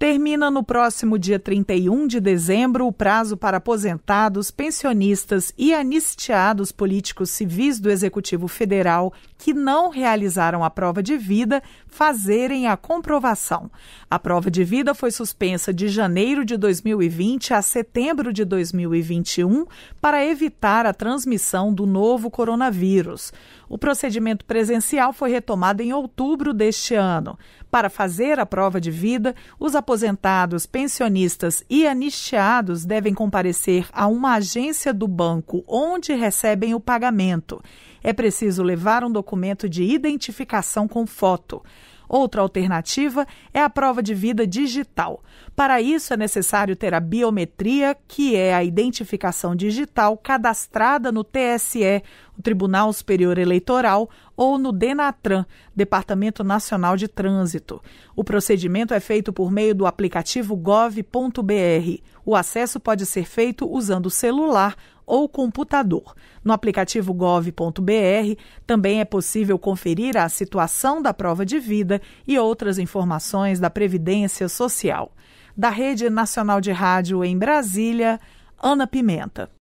Termina no próximo dia 31 de dezembro o prazo para aposentados, pensionistas e anistiados políticos civis do Executivo Federal que não realizaram a prova de vida fazerem a comprovação. A prova de vida foi suspensa de janeiro de 2020 a setembro de 2021 para evitar a transmissão do novo coronavírus. O procedimento presencial foi retomado em outubro deste ano. Para fazer a prova de vida, os aposentados, pensionistas e anistiados devem comparecer a uma agência do banco onde recebem o pagamento. É preciso levar um documento de identificação com foto. Outra alternativa é a prova de vida digital. Para isso, é necessário ter a biometria, que é a identificação digital cadastrada no TSE, o Tribunal Superior Eleitoral, ou no Denatran, Departamento Nacional de Trânsito. O procedimento é feito por meio do aplicativo gov.br. O acesso pode ser feito usando celular ou computador. No aplicativo gov.br também é possível conferir a situação da prova de vida e outras informações da Previdência Social. Da Rede Nacional de Rádio em Brasília, Ana Pimenta.